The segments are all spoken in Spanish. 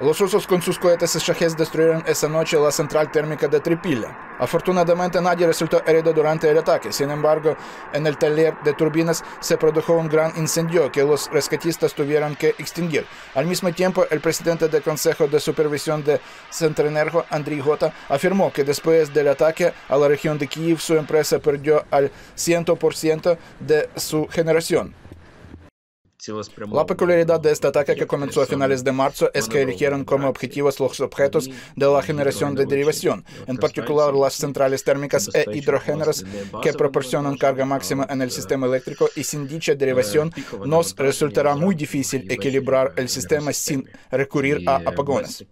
Los rusos con sus cohetes y destruyeron esa noche la central térmica de Tripilla. Afortunadamente nadie resultó herido durante el ataque, sin embargo, en el taller de turbinas se produjo un gran incendio que los rescatistas tuvieron que extinguir. Al mismo tiempo, el presidente del Consejo de Supervisión de Energo, Andriy Jota, afirmó que después del ataque a la región de Kiev, su empresa perdió al 100% de su generación. La peculiaridad de este ataque que comenzó a finales de marzo es que eligieron como objetivos los objetos de la generación de derivación, en particular las centrales térmicas e hidrogeneras que proporcionan carga máxima en el sistema eléctrico y sin dicha derivación nos resultará muy difícil equilibrar el sistema sin recurrir a eh, apagones.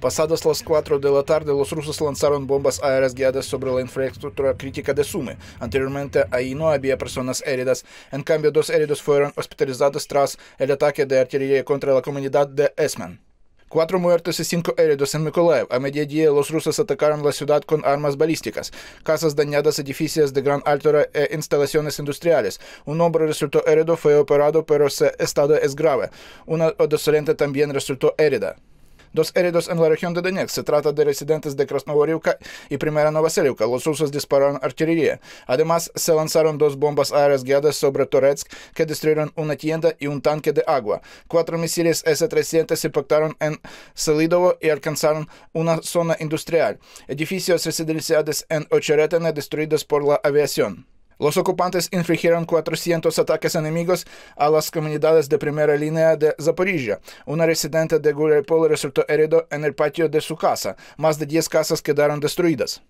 Pasadas las 4 de la tarde, los rusos lanzaron bombas aéreas guiadas sobre la infraestructura crítica de Sumy. Anteriormente, ahí no había personas heridas. En cambio, dos heridos fueron hospitalizados tras el ataque de artillería contra la comunidad de Esmen. Cuatro muertos y cinco heridos en Mykolaiv. A mediodía los rusos atacaron la ciudad con armas balísticas, casas dañadas, edificios de gran altura e instalaciones industriales. Un hombre resultó herido, fue operado, pero su estado es grave. Una adolescente también resultó herida. Dos heridos en la región de Donetsk. Se trata de residentes de Krasnovorivka y Primera Novoselivka. Los rusos dispararon artillería. Además, se lanzaron dos bombas aéreas guiadas sobre Toretsk que destruyeron una tienda y un tanque de agua. Cuatro misiles S-300 se impactaron en Selidovo y alcanzaron una zona industrial. Edificios residenciales en Ocheretene destruidos por la aviación. Los ocupantes infligieron 400 ataques enemigos a las comunidades de primera línea de Zaporizhia. Una residente de Gulaypol resultó herido en el patio de su casa. Más de 10 casas quedaron destruidas.